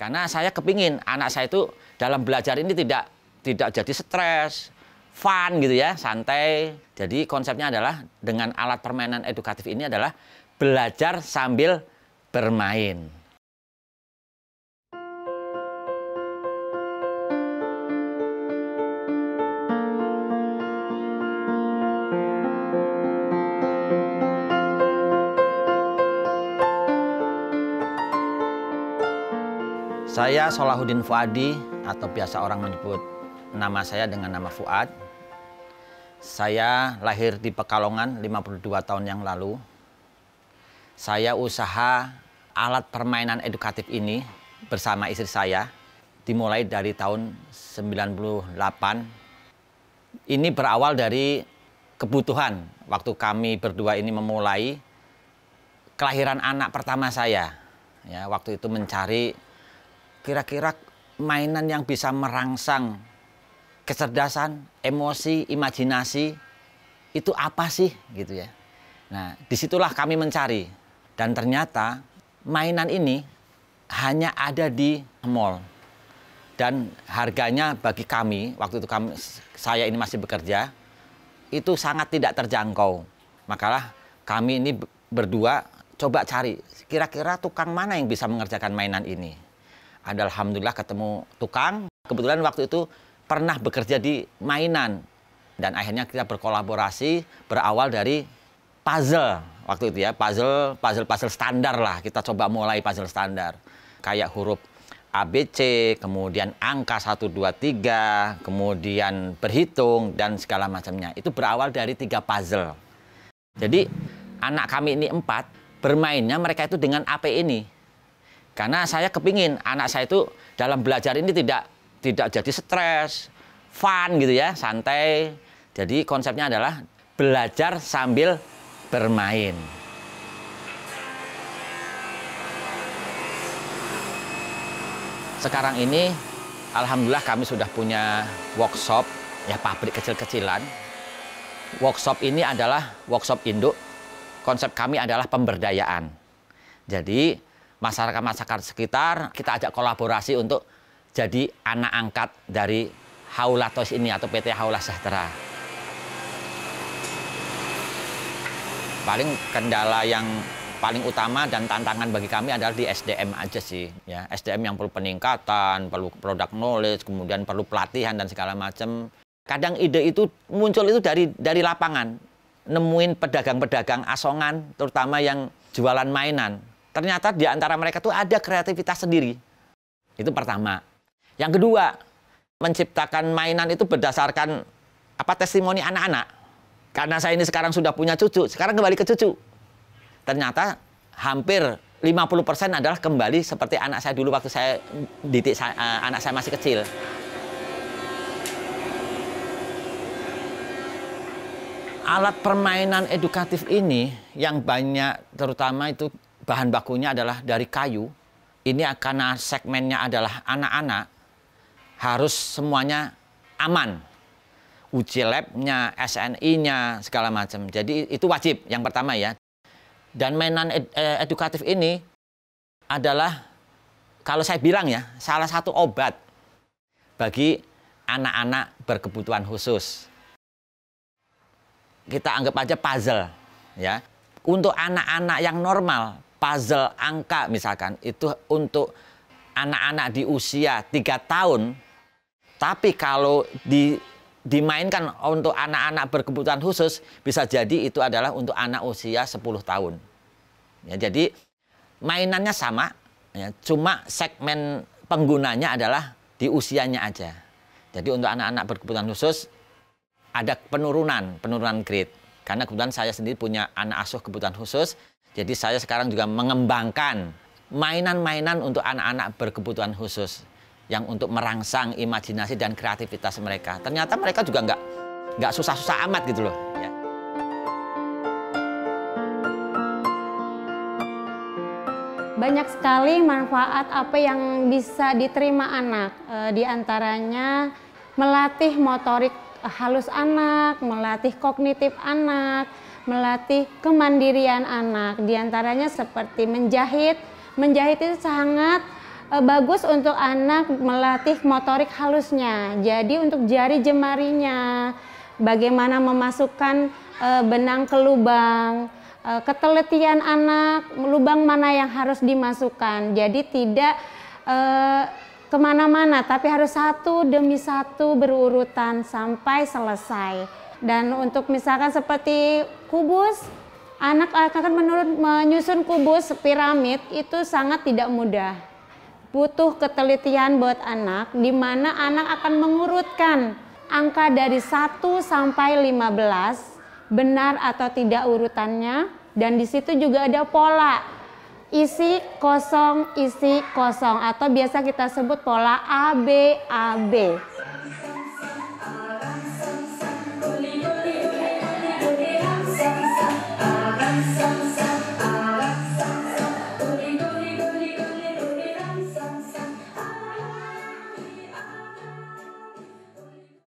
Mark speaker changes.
Speaker 1: Karena saya kepingin anak saya itu dalam belajar ini tidak tidak jadi stres, fun gitu ya, santai. Jadi konsepnya adalah dengan alat permainan edukatif ini adalah belajar sambil bermain. Saya Solahuddin Fuadi atau biasa orang menyebut nama saya dengan nama Fuad. Saya lahir di Pekalongan 52 tahun yang lalu. Saya usaha alat permainan edukatif ini bersama istri saya dimulai dari tahun 98. Ini berawal dari kebutuhan waktu kami berdua ini memulai kelahiran anak pertama saya. Ya, waktu itu mencari kira-kira mainan yang bisa merangsang kecerdasan, emosi, imajinasi itu apa sih gitu ya. Nah, disitulah kami mencari dan ternyata mainan ini hanya ada di mall dan harganya bagi kami waktu itu kami saya ini masih bekerja itu sangat tidak terjangkau. Makalah kami ini berdua coba cari kira-kira tukang mana yang bisa mengerjakan mainan ini ada alhamdulillah ketemu tukang. Kebetulan waktu itu pernah bekerja di mainan dan akhirnya kita berkolaborasi berawal dari puzzle waktu itu ya puzzle puzzle puzzle standar lah kita coba mulai puzzle standar kayak huruf ABC, kemudian angka 1, 2, 3, kemudian berhitung, dan segala macamnya. Itu berawal dari tiga puzzle. Jadi anak kami ini empat, bermainnya mereka itu dengan AP ini. Karena saya kepingin anak saya itu dalam belajar ini tidak tidak jadi stres, fun gitu ya, santai. Jadi konsepnya adalah belajar sambil bermain. Sekarang ini alhamdulillah kami sudah punya workshop ya pabrik kecil-kecilan. Workshop ini adalah workshop induk. Konsep kami adalah pemberdayaan. Jadi masyarakat-masyarakat sekitar, kita ajak kolaborasi untuk jadi anak angkat dari Haulatos ini atau PT Haula Sejahtera. Paling kendala yang paling utama dan tantangan bagi kami adalah di SDM aja sih ya SDM yang perlu peningkatan perlu produk knowledge kemudian perlu pelatihan dan segala macam kadang ide itu muncul itu dari dari lapangan nemuin pedagang-pedagang asongan terutama yang jualan mainan Ternyata di antara mereka tuh ada kreativitas sendiri. Itu pertama. Yang kedua, menciptakan mainan itu berdasarkan apa testimoni anak-anak. Karena saya ini sekarang sudah punya cucu, sekarang kembali ke cucu. Ternyata hampir 50% adalah kembali seperti anak saya dulu waktu saya didik uh, anak saya masih kecil. alat permainan edukatif ini yang banyak terutama itu bahan bakunya adalah dari kayu. Ini karena segmennya adalah anak-anak, harus semuanya aman. Uji labnya, SNI-nya, segala macam. Jadi itu wajib yang pertama ya. Dan mainan ed e, edukatif ini adalah, kalau saya bilang ya, salah satu obat bagi anak-anak berkebutuhan khusus. Kita anggap aja puzzle ya. Untuk anak-anak yang normal, puzzle angka misalkan itu untuk anak-anak di usia 3 tahun tapi kalau di dimainkan untuk anak-anak berkebutuhan khusus bisa jadi itu adalah untuk anak usia 10 tahun. Ya, jadi mainannya sama, ya, cuma segmen penggunanya adalah di usianya aja. Jadi untuk anak-anak berkebutuhan khusus ada penurunan, penurunan grade. Karena kebetulan saya sendiri punya anak asuh kebutuhan khusus, jadi saya sekarang juga mengembangkan mainan-mainan untuk anak-anak berkebutuhan khusus yang untuk merangsang imajinasi dan kreativitas mereka. Ternyata mereka juga nggak nggak susah-susah amat gitu loh. Ya.
Speaker 2: Banyak sekali manfaat apa yang bisa diterima anak. E, di antaranya melatih motorik halus anak, melatih kognitif anak, melatih kemandirian anak. Di antaranya seperti menjahit. Menjahit itu sangat e, bagus untuk anak melatih motorik halusnya. Jadi untuk jari jemarinya, bagaimana memasukkan e, benang ke lubang, e, ketelitian anak, lubang mana yang harus dimasukkan. Jadi tidak e, kemana-mana, tapi harus satu demi satu berurutan sampai selesai. Dan untuk misalkan seperti kubus, anak akan menurut menyusun kubus piramid itu sangat tidak mudah. Butuh ketelitian buat anak, di mana anak akan mengurutkan angka dari 1 sampai 15, benar atau tidak urutannya, dan di situ juga ada pola isi kosong, isi kosong, atau biasa kita sebut pola A, B, A, B. sun, sun.